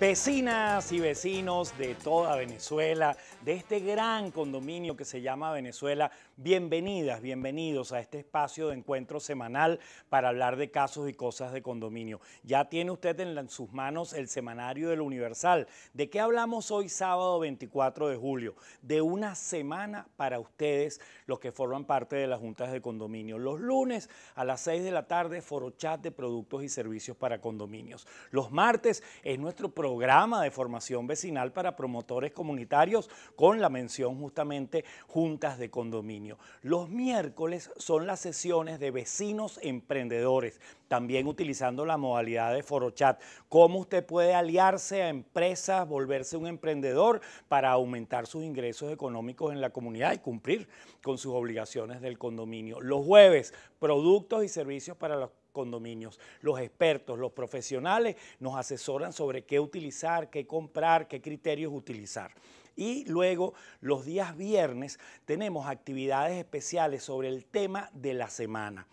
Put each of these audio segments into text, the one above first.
Vecinas y vecinos de toda Venezuela, de este gran condominio que se llama Venezuela. Bienvenidas, bienvenidos a este espacio de encuentro semanal para hablar de casos y cosas de condominio. Ya tiene usted en, sus manos el semanario del Universal. ¿De qué hablamos hoy sábado 24 de julio? De una semana para ustedes, los que forman parte de las juntas de condominio. Los lunes a las 6 de la tarde, foro chat de Productos y Servicios para Condominios. Los martes es nuestro programa de formación vecinal para promotores comunitarios con la mención justamente juntas de condominio. Los miércoles son las sesiones de vecinos emprendedores, también utilizando la modalidad de foro chat. Cómo usted puede aliarse a empresas, volverse un emprendedor para aumentar sus ingresos económicos en la comunidad y cumplir con sus obligaciones del condominio. Los jueves, productos y servicios para los condominios. Los expertos, los profesionales nos asesoran sobre qué utilizar, qué comprar, qué criterios utilizar. Y luego los días viernes tenemos actividades especiales sobre el tema de la semana.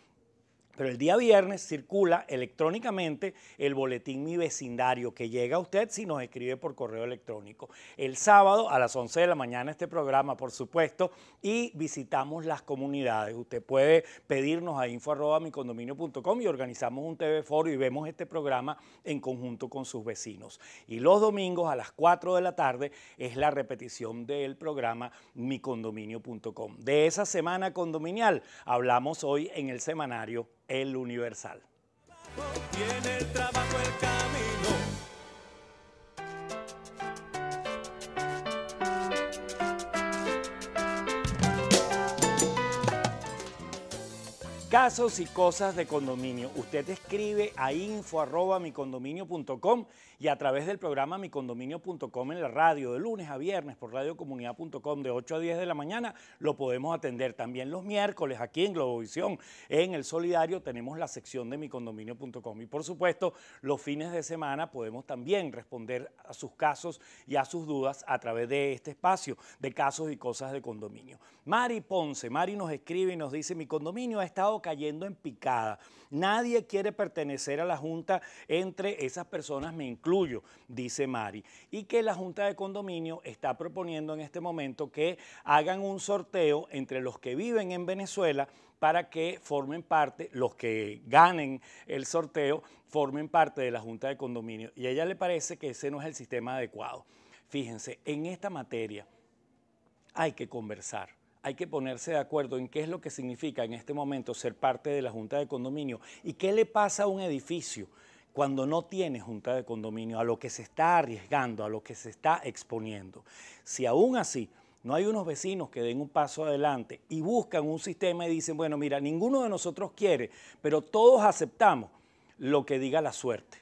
Pero el día viernes circula electrónicamente el boletín Mi Vecindario, que llega a usted si nos escribe por correo electrónico. El sábado a las 11 de la mañana este programa, por supuesto, y visitamos las comunidades. Usted puede pedirnos a info.micondominio.com y organizamos un TV foro y vemos este programa en conjunto con sus vecinos. Y los domingos a las 4 de la tarde es la repetición del programa micondominio.com. De esa semana condominial hablamos hoy en el semanario el Universal. casos y cosas de condominio. Usted escribe a info info.micondominio.com y a través del programa micondominio.com en la radio, de lunes a viernes por radiocomunidad.com de 8 a 10 de la mañana, lo podemos atender también los miércoles aquí en Globovisión. En el Solidario tenemos la sección de micondominio.com y por supuesto los fines de semana podemos también responder a sus casos y a sus dudas a través de este espacio de casos y cosas de condominio. Mari Ponce, Mari nos escribe y nos dice, mi condominio ha estado cayendo en picada. Nadie quiere pertenecer a la Junta entre esas personas, me incluyo dice Mari, y que la Junta de Condominio está proponiendo en este momento que hagan un sorteo entre los que viven en Venezuela para que formen parte, los que ganen el sorteo, formen parte de la Junta de Condominio. Y a ella le parece que ese no es el sistema adecuado. Fíjense, en esta materia hay que conversar hay que ponerse de acuerdo en qué es lo que significa en este momento ser parte de la Junta de Condominio y qué le pasa a un edificio cuando no tiene junta de condominio, a lo que se está arriesgando, a lo que se está exponiendo. Si aún así no hay unos vecinos que den un paso adelante y buscan un sistema y dicen, bueno, mira, ninguno de nosotros quiere, pero todos aceptamos lo que diga la suerte.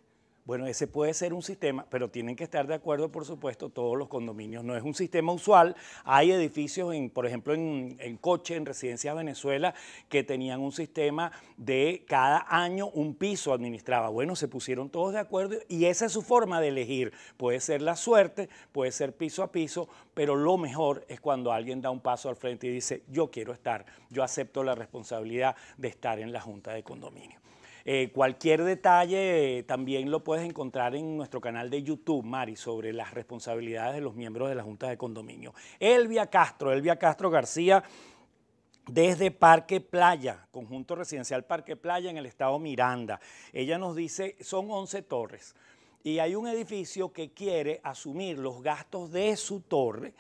Bueno, ese puede ser un sistema, pero tienen que estar de acuerdo, por supuesto, todos los condominios. No es un sistema usual. Hay edificios, por ejemplo, en, Coche, en Residencia Venezuela, que tenían un sistema de cada año un piso administraba. Bueno, se pusieron todos de acuerdo y esa es su forma de elegir. Puede ser la suerte, puede ser piso a piso, pero lo mejor es cuando alguien da un paso al frente y dice, yo quiero estar, yo acepto la responsabilidad de estar en la Junta de Condominio. Eh, cualquier detalle eh, también lo puedes encontrar en nuestro canal de YouTube, Mari, sobre las responsabilidades de los miembros de la Junta de Condominio. Elvia Castro, Elvia Castro García, desde Parque Playa, conjunto residencial Parque Playa en el estado Miranda. Ella nos dice, son 11 torres y hay un edificio que quiere asumir los gastos de su torre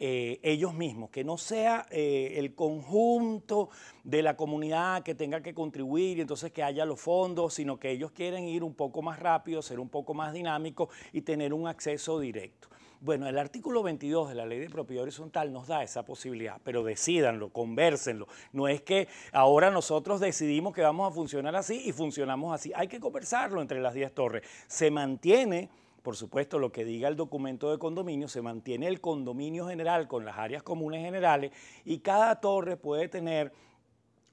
eh, ellos mismos, que no sea eh, el conjunto de la comunidad que tenga que contribuir y entonces que haya los fondos, sino que ellos quieren ir un poco más rápido, ser un poco más dinámicos y tener un acceso directo. Bueno, el artículo 22 de la ley de propiedad horizontal nos da esa posibilidad, pero decídanlo conversenlo. No es que ahora nosotros decidimos que vamos a funcionar así y funcionamos así. Hay que conversarlo entre las 10 torres. Se mantiene por supuesto, lo que diga el documento de condominio, se mantiene el condominio general con las áreas comunes generales y cada torre puede tener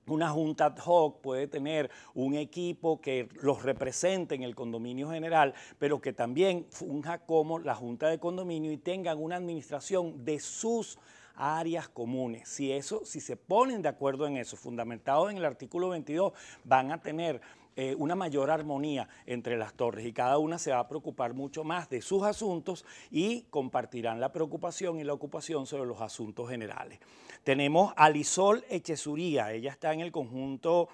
una junta ad hoc puede tener un equipo que los represente en el condominio general, pero que también funja como la junta de condominio y tengan una administración de sus áreas comunes. Si eso, si se ponen de acuerdo en eso, fundamentado en el artículo 22, van a tener eh, una mayor armonía entre las torres y cada una se va a preocupar mucho más de sus asuntos y compartirán la preocupación y la ocupación sobre los asuntos generales. Tenemos a Lisol Echezuría, ella está en el conjunto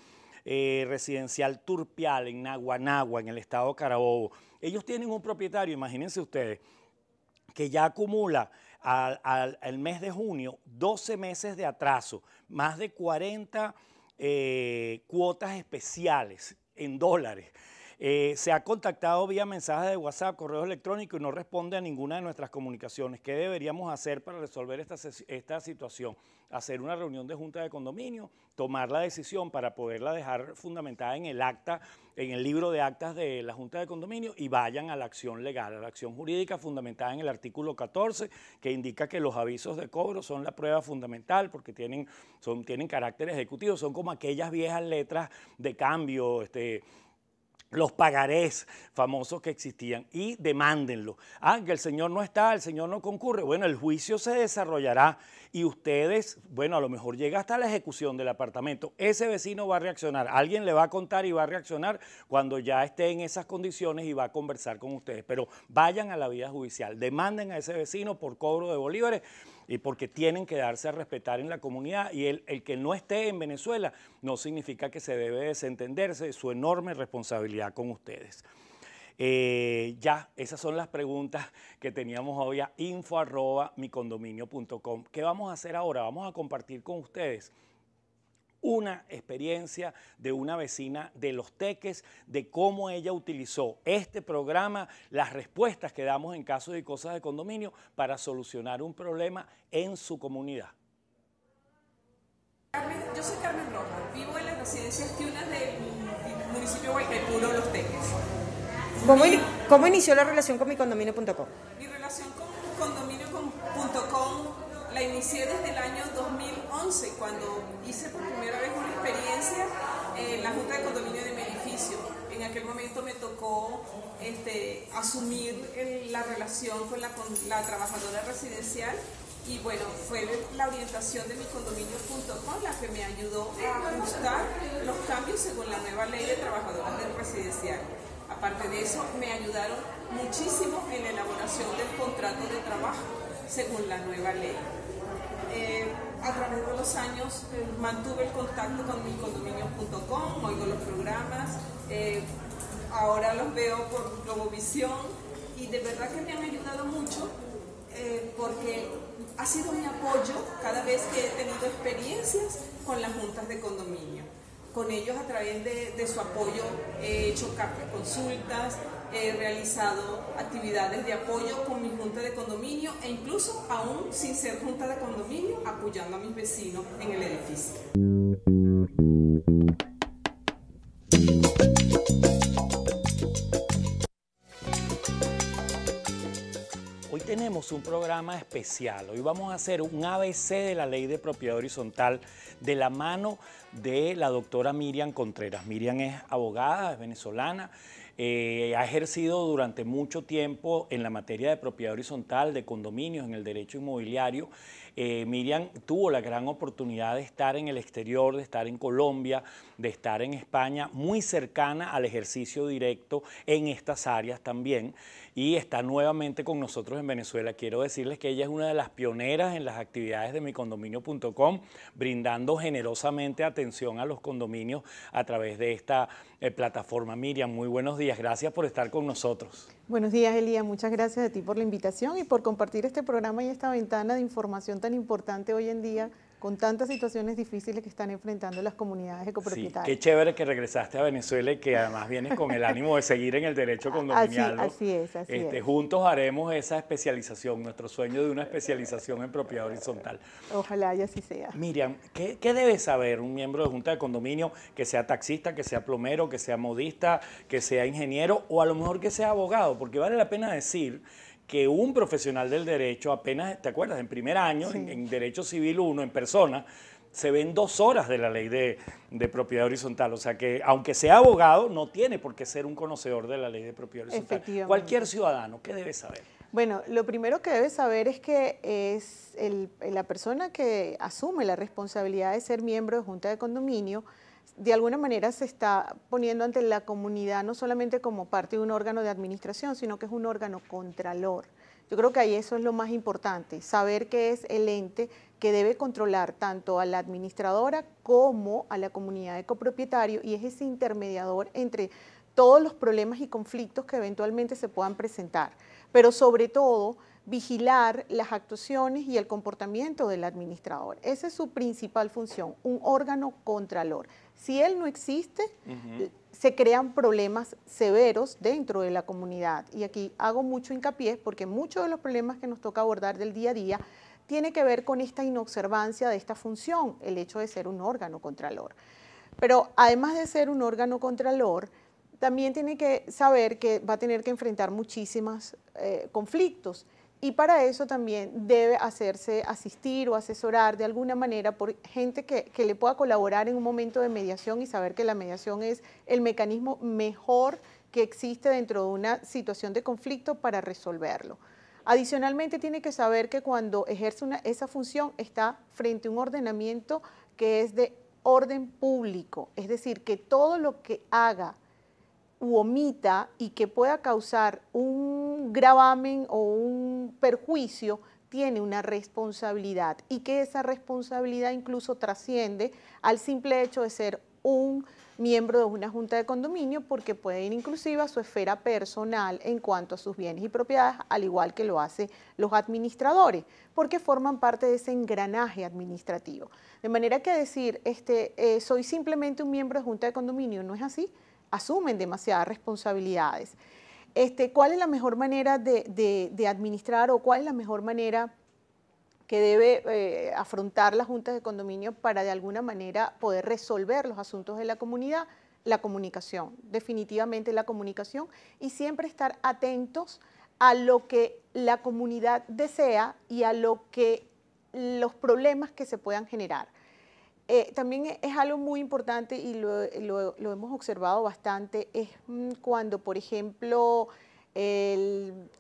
eh, residencial Turpial en Naguanagua, en el estado de Carabobo. Ellos tienen un propietario, imagínense ustedes, que ya acumula al, mes de junio 12 meses de atraso, más de 40 eh, cuotas especiales en dólares. Eh, se ha contactado vía mensajes de WhatsApp, correo electrónico y no responde a ninguna de nuestras comunicaciones. ¿Qué deberíamos hacer para resolver esta, situación? Hacer una reunión de junta de condominio, tomar la decisión para poderla dejar fundamentada en el acta, en el libro de actas de la junta de condominio y vayan a la acción legal, a la acción jurídica fundamentada en el artículo 14 que indica que los avisos de cobro son la prueba fundamental porque tienen, son, tienen carácter ejecutivo, son como aquellas viejas letras de cambio, este, los pagarés famosos que existían y demándenlo. Ah, que el Señor no está, el Señor no concurre. Bueno, el juicio se desarrollará y ustedes, bueno, a lo mejor llega hasta la ejecución del apartamento. Ese vecino va a reaccionar, alguien le va a contar y va a reaccionar cuando ya esté en esas condiciones y va a conversar con ustedes. Pero vayan a la vía judicial, demanden a ese vecino por cobro de bolívares y porque tienen que darse a respetar en la comunidad. Y el, que no esté en Venezuela no significa que se debe desentenderse de su enorme responsabilidad con ustedes. Eh, ya, esas son las preguntas que teníamos hoy a info arroba ¿Qué vamos a hacer ahora? Vamos a compartir con ustedes una experiencia de una vecina de Los Teques, de cómo ella utilizó este programa, las respuestas que damos en casos de cosas de condominio para solucionar un problema en su comunidad. yo soy Carmen Rojas, vivo en las residencias Tiunas del municipio de Los Teques. ¿Cómo, ¿Cómo, inició la relación con mi condominio.com? Mi relación con condominio.com la inicié desde el año 2011, cuando hice por primera vez una experiencia en la Junta de Condominio de mi edificio. En aquel momento me tocó este, asumir la relación con la, trabajadora residencial y bueno, fue la orientación de mi condominio.com la que me ayudó a ajustar los cambios según la nueva ley de trabajadoras del residencial. Aparte de eso, me ayudaron muchísimo en la elaboración del contrato de trabajo según la nueva ley a través de los años eh, mantuve el contacto con miscondominios.com, oigo los programas, eh, ahora los veo por Globovisión y de verdad que me han ayudado mucho eh, porque ha sido mi apoyo cada vez que he tenido experiencias con las juntas de condominio. Con ellos a través de, de su apoyo he hecho consultas, he realizado actividades de apoyo con mi junta de condominio e incluso aún sin ser junta de condominio apoyando a mis vecinos en el edificio. Hoy tenemos un programa especial. Hoy vamos a hacer un ABC de la ley de propiedad horizontal de la mano de la doctora Miriam Contreras. Miriam es abogada, es venezolana, eh, ha ejercido durante mucho tiempo en la materia de propiedad horizontal, de condominios, en el derecho inmobiliario. Eh, Miriam tuvo la gran oportunidad de estar en el exterior, de estar en Colombia, de estar en España, muy cercana al ejercicio directo en estas áreas también, y está nuevamente con nosotros en Venezuela. Quiero decirles que ella es una de las pioneras en las actividades de micondominio.com, brindando generosamente atención a los condominios a través de esta eh, plataforma. Miriam, muy buenos días, gracias por estar con nosotros. Buenos días, Elía. muchas gracias a ti por la invitación y por compartir este programa y esta ventana de información tan importante hoy en día con tantas situaciones difíciles que están enfrentando las comunidades ecopropietarias. Sí, qué chévere que regresaste a Venezuela y que además vienes con el ánimo de seguir en el derecho condominial. Así, es, así este, es. Juntos haremos esa especialización, nuestro sueño de una especialización en propiedad horizontal. Ojalá y así sea. Miriam, ¿qué, debe saber un miembro de junta de condominio que sea taxista, que sea plomero, que sea modista, que sea ingeniero o a lo mejor que sea abogado? Porque vale la pena decir que un profesional del derecho apenas, ¿te acuerdas? En primer año, en, Derecho Civil 1, en persona, se ven dos horas de la ley de, de, propiedad horizontal. O sea que, aunque sea abogado, no tiene por qué ser un conocedor de la ley de propiedad horizontal. Cualquier ciudadano, ¿qué debe saber? Bueno, lo primero que debe saber es que es el, la persona que asume la responsabilidad de ser miembro de Junta de Condominio, de alguna manera se está poniendo ante la comunidad no solamente como parte de un órgano de administración, sino que es un órgano contralor. Yo creo que ahí eso es lo más importante, saber que es el ente que debe controlar tanto a la administradora como a la comunidad de copropietario y es ese intermediador entre todos los problemas y conflictos que eventualmente se puedan presentar, pero sobre todo vigilar las actuaciones y el comportamiento del administrador. Esa es su principal función, un órgano contralor. Si él no existe, se crean problemas severos dentro de la comunidad. Y aquí hago mucho hincapié porque muchos de los problemas que nos toca abordar del día a día tiene que ver con esta inobservancia de esta función, el hecho de ser un órgano contralor. Pero además de ser un órgano contralor, también tiene que saber que va a tener que enfrentar muchísimos eh, conflictos y para eso también debe hacerse asistir o asesorar de alguna manera por gente que, le pueda colaborar en un momento de mediación y saber que la mediación es el mecanismo mejor que existe dentro de una situación de conflicto para resolverlo. Adicionalmente tiene que saber que cuando ejerce esa función está frente a un ordenamiento que es de orden público, es decir, que todo lo que haga, u omita y que pueda causar un gravamen o un perjuicio tiene una responsabilidad y que esa responsabilidad incluso trasciende al simple hecho de ser un miembro de una junta de condominio porque puede ir inclusive a su esfera personal en cuanto a sus bienes y propiedades, al igual que lo hacen los administradores, porque forman parte de ese engranaje administrativo. De manera que decir, este, eh, soy simplemente un miembro de junta de condominio, no es así, asumen demasiadas responsabilidades. Este, ¿Cuál es la mejor manera de, administrar o cuál es la mejor manera que debe eh, afrontar las juntas de condominio para de alguna manera poder resolver los asuntos de la comunidad? La comunicación, definitivamente la comunicación y siempre estar atentos a lo que la comunidad desea y a lo que los problemas que se puedan generar. Eh, también e, es algo muy importante y lo, hemos observado bastante, es mm, cuando, por ejemplo,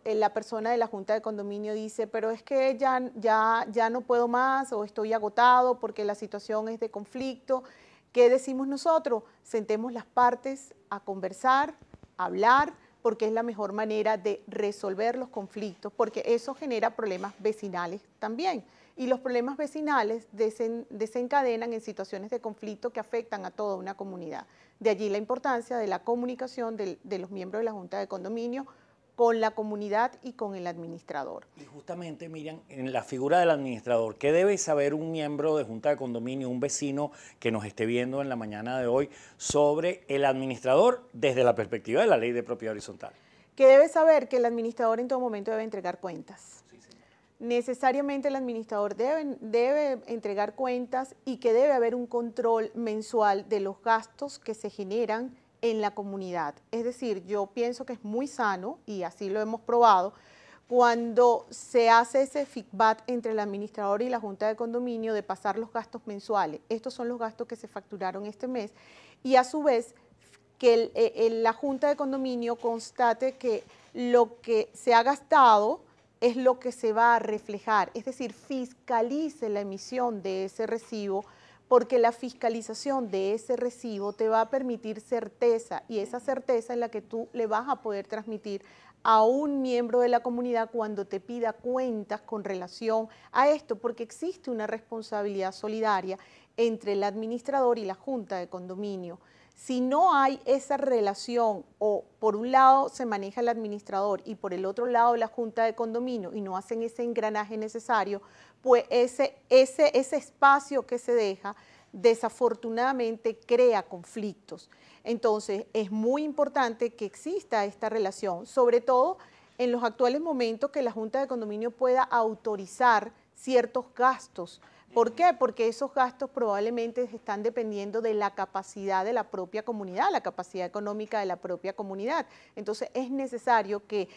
la persona de la junta de condominio dice, pero es que ya, ya no puedo más o estoy agotado porque la situación es de conflicto. ¿Qué decimos nosotros? Sentemos las partes a conversar, hablar, porque es la mejor manera de resolver los conflictos, porque eso genera problemas vecinales también y los problemas vecinales desencadenan en situaciones de conflicto que afectan a toda una comunidad. De allí la importancia de la comunicación de, de los miembros de la Junta de Condominio con la comunidad y con el administrador. Y justamente, Miriam, en la figura del administrador, ¿qué debe saber un miembro de Junta de Condominio, un vecino que nos esté viendo en la mañana de hoy sobre el administrador desde la perspectiva de la ley de propiedad horizontal? Que debe saber que el administrador en todo momento debe entregar cuentas necesariamente el administrador debe, debe, entregar cuentas y que debe haber un control mensual de los gastos que se generan en la comunidad. Es decir, yo pienso que es muy sano, y así lo hemos probado, cuando se hace ese feedback entre el administrador y la junta de condominio de pasar los gastos mensuales. Estos son los gastos que se facturaron este mes y a su vez que eh, la junta de condominio constate que lo que se ha gastado es lo que se va a reflejar, es decir, fiscalice la emisión de ese recibo porque la fiscalización de ese recibo te va a permitir certeza y esa certeza es la que tú le vas a poder transmitir a un miembro de la comunidad cuando te pida cuentas con relación a esto, porque existe una responsabilidad solidaria entre el administrador y la junta de condominio si no hay esa relación o por un lado se maneja el administrador y por el otro lado la junta de condominio y no hacen ese engranaje necesario, pues ese, espacio que se deja desafortunadamente crea conflictos. Entonces es muy importante que exista esta relación, sobre todo en los actuales momentos que la junta de condominio pueda autorizar ciertos gastos ¿Por qué? Porque esos gastos probablemente están dependiendo de la capacidad de la propia comunidad, la capacidad económica de la propia comunidad. Entonces es necesario que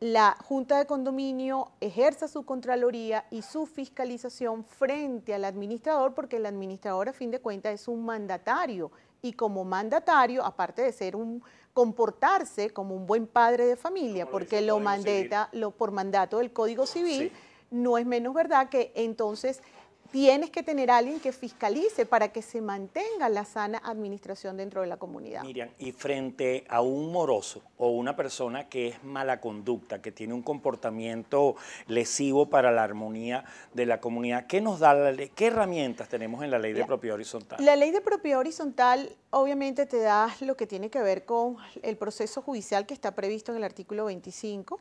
la Junta de Condominio ejerza su Contraloría y su fiscalización frente al administrador, porque el administrador a fin de cuentas es un mandatario y como mandatario, aparte de ser un comportarse como un buen padre de familia, porque lo mandata por mandato del Código Civil, no es menos verdad que entonces tienes que tener alguien que fiscalice para que se mantenga la sana administración dentro de la comunidad. Miriam, y frente a un moroso o una persona que es mala conducta, que tiene un comportamiento lesivo para la armonía de la comunidad, ¿qué nos da ¿Qué herramientas tenemos en la ley de propiedad horizontal? La ley de propiedad horizontal obviamente te da lo que tiene que ver con el proceso judicial que está previsto en el artículo 25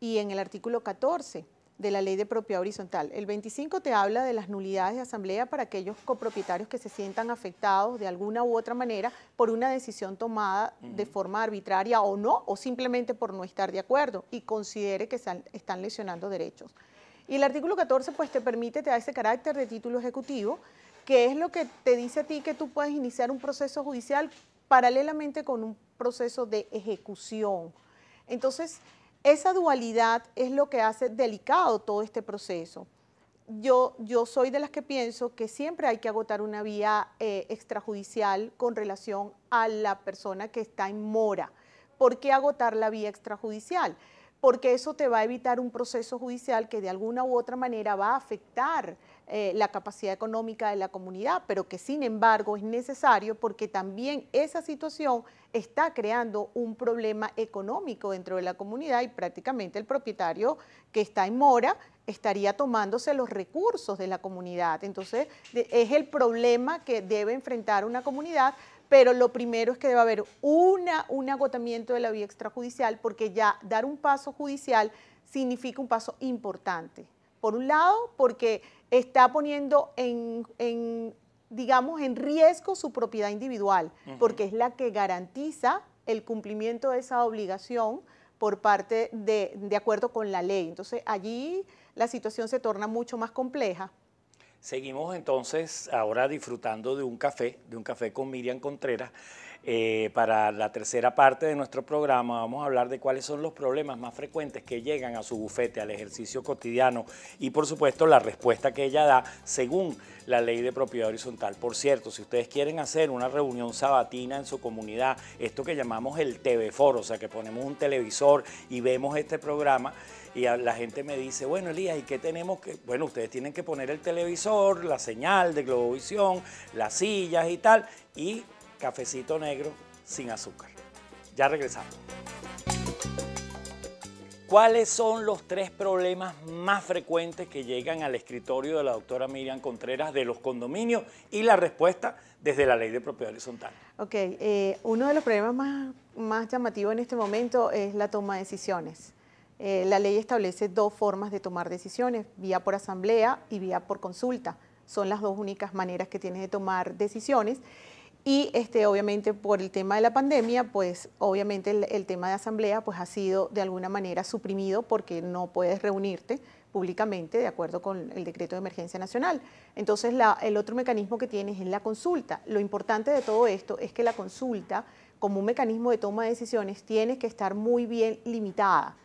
y en el artículo 14 de la ley de propiedad horizontal. El 25 te habla de las nulidades de asamblea para aquellos copropietarios que se sientan afectados de alguna u otra manera por una decisión tomada de forma arbitraria o no, o simplemente por no estar de acuerdo y considere que están, están lesionando derechos. Y el artículo 14 pues te permite, te da ese carácter de título ejecutivo, que es lo que te dice a ti que tú puedes iniciar un proceso judicial paralelamente con un proceso de ejecución. Entonces, esa dualidad es lo que hace delicado todo este proceso. Yo, yo soy de las que pienso que siempre hay que agotar una vía eh, extrajudicial con relación a la persona que está en mora. ¿Por qué agotar la vía extrajudicial? porque eso te va a evitar un proceso judicial que de alguna u otra manera va a afectar eh, la capacidad económica de la comunidad, pero que sin embargo es necesario porque también esa situación está creando un problema económico dentro de la comunidad y prácticamente el propietario que está en mora estaría tomándose los recursos de la comunidad. Entonces es el problema que debe enfrentar una comunidad pero lo primero es que debe haber un agotamiento de la vía extrajudicial porque ya dar un paso judicial significa un paso importante. Por un lado, porque está poniendo en, digamos, en riesgo su propiedad individual, porque es la que garantiza el cumplimiento de esa obligación por parte de, de acuerdo con la ley. Entonces, allí la situación se torna mucho más compleja. Seguimos entonces ahora disfrutando de un café, de un café con Miriam Contreras. Eh, para la tercera parte de nuestro programa vamos a hablar de cuáles son los problemas más frecuentes que llegan a su bufete, al ejercicio cotidiano y por supuesto la respuesta que ella da según la ley de propiedad horizontal. Por cierto, si ustedes quieren hacer una reunión sabatina en su comunidad, esto que llamamos el TV Foro, o sea que ponemos un televisor y vemos este programa, y la gente me dice, bueno, Elías, ¿y qué tenemos que...? Bueno, ustedes tienen que poner el televisor, la señal de Globovisión, las sillas y tal, y cafecito negro sin azúcar. Ya regresamos. ¿Cuáles son los tres problemas más frecuentes que llegan al escritorio de la doctora Miriam Contreras de los condominios? Y la respuesta desde la ley de propiedad horizontal. Ok, eh, uno de los problemas más, más llamativos en este momento es la toma de decisiones. Eh, la ley establece dos formas de tomar decisiones, vía por asamblea y vía por consulta. Son las dos únicas maneras que tienes de tomar decisiones. Y este, obviamente por el tema de la pandemia, pues obviamente el, tema de asamblea pues, ha sido de alguna manera suprimido porque no puedes reunirte públicamente de acuerdo con el decreto de emergencia nacional. Entonces el otro mecanismo que tienes es la consulta. Lo importante de todo esto es que la consulta como un mecanismo de toma de decisiones tiene que estar muy bien limitada.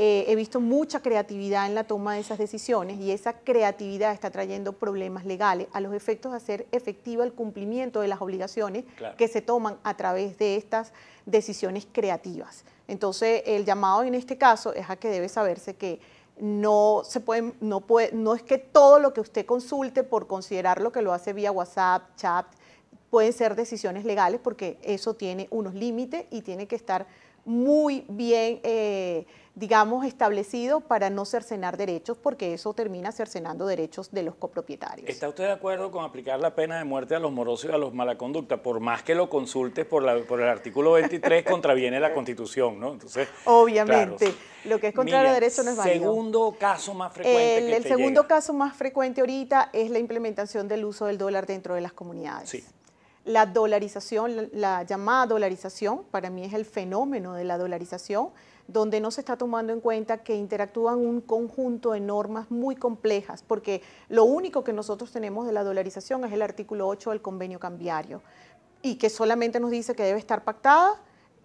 Eh, he visto mucha creatividad en la toma de esas decisiones y esa creatividad está trayendo problemas legales a los efectos de hacer efectiva el cumplimiento de las obligaciones que se toman a través de estas decisiones creativas. Entonces, el llamado en este caso es a que debe saberse que no se no puede, no es que todo lo que usted consulte por considerar lo que lo hace vía WhatsApp, chat, pueden ser decisiones legales porque eso tiene unos límites y tiene que estar muy bien eh, digamos, establecido para no cercenar derechos, porque eso termina cercenando derechos de los copropietarios. ¿Está usted de acuerdo con aplicar la pena de muerte a los morosos y a los mala Por más que lo consultes por, el artículo 23, contraviene la Constitución, ¿no? Entonces, Obviamente, lo que es contrario a derecho no es válido. segundo caso más frecuente El, segundo caso más frecuente ahorita es la implementación del uso del dólar dentro de las comunidades. la dolarización, la, la, llamada dolarización, para mí es el fenómeno de la dolarización, donde no se está tomando en cuenta que interactúan un conjunto de normas muy complejas, porque lo único que nosotros tenemos de la dolarización es el artículo 8 del convenio cambiario, y que solamente nos dice que debe estar pactada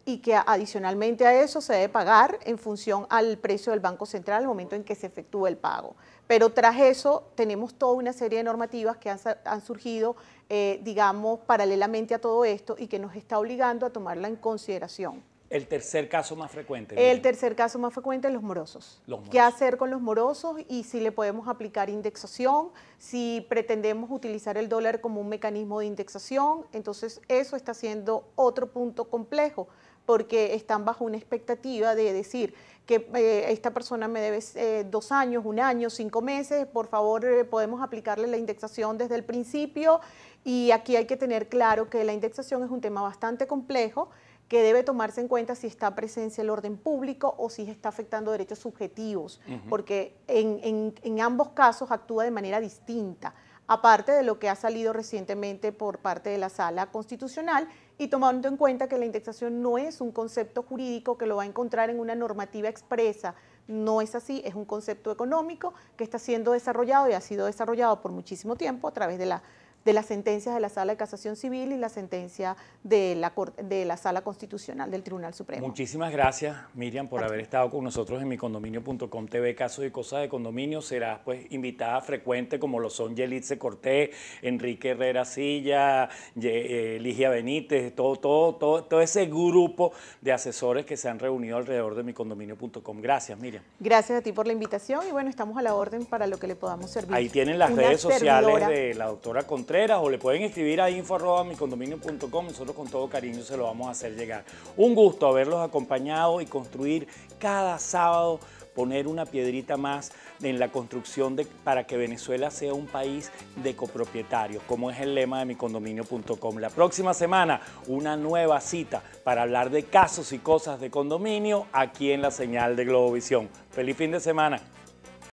y que adicionalmente a eso se debe pagar en función al precio del Banco Central al momento en que se efectúe el pago. Pero tras eso tenemos toda una serie de normativas que han, surgido, eh, digamos, paralelamente a todo esto y que nos está obligando a tomarla en consideración. El tercer caso más frecuente. El tercer caso más frecuente es los morosos. ¿Qué hacer con los morosos y si le podemos aplicar indexación? Si pretendemos utilizar el dólar como un mecanismo de indexación, entonces eso está siendo otro punto complejo porque están bajo una expectativa de decir que eh, esta persona me debe eh, dos años, un año, cinco meses, por favor eh, podemos aplicarle la indexación desde el principio y aquí hay que tener claro que la indexación es un tema bastante complejo que debe tomarse en cuenta si está presencia el orden público o si está afectando derechos subjetivos, porque en, en ambos casos actúa de manera distinta aparte de lo que ha salido recientemente por parte de la sala constitucional y tomando en cuenta que la indexación no es un concepto jurídico que lo va a encontrar en una normativa expresa, no es así, es un concepto económico que está siendo desarrollado y ha sido desarrollado por muchísimo tiempo a través de la de las sentencias de la Sala de Casación Civil y la sentencia de la, de la Sala Constitucional del Tribunal Supremo. Muchísimas gracias, Miriam, por haber estado con nosotros en micondominio.com TV, Casos y cosas de condominio. Serás pues invitada frecuente, como lo son Yelitze Cortés, Enrique Herrera Silla, eh, Ligia Benítez, todo, todo, todo, todo ese grupo de asesores que se han reunido alrededor de micondominio.com. Gracias, Miriam. Gracias a ti por la invitación y bueno, estamos a la orden para lo que le podamos servir. Ahí tienen las redes sociales de la doctora Contreras o le pueden escribir a info.micondominio.com. Nosotros con todo cariño se lo vamos a hacer llegar. Un gusto haberlos acompañado y construir cada sábado poner una piedrita más en la construcción de, para que Venezuela sea un país de copropietarios, como es el lema de micondominio.com. La próxima semana, una nueva cita para hablar de casos y cosas de condominio aquí en la señal de Globovisión. Feliz fin de semana.